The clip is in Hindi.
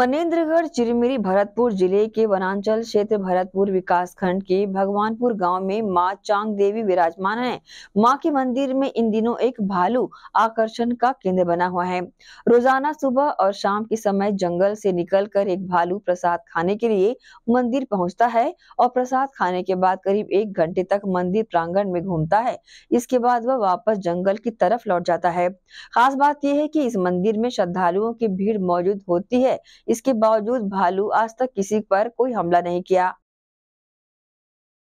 मनेन्द्रगढ़ चिरमिरी भरतपुर जिले के वनांचल क्षेत्र भरतपुर विकास खंड के भगवानपुर गांव में मां चांग देवी विराजमान है मां के मंदिर में इन दिनों एक भालू आकर्षण का केंद्र बना हुआ है रोजाना सुबह और शाम के समय जंगल से निकलकर एक भालू प्रसाद खाने के लिए मंदिर पहुंचता है और प्रसाद खाने के बाद करीब एक घंटे तक मंदिर प्रांगण में घूमता है इसके बाद वह वापस जंगल की तरफ लौट जाता है खास बात यह है की इस मंदिर में श्रद्धालुओं की भीड़ मौजूद होती है इसके बावजूद भालू आज तक किसी पर कोई हमला नहीं किया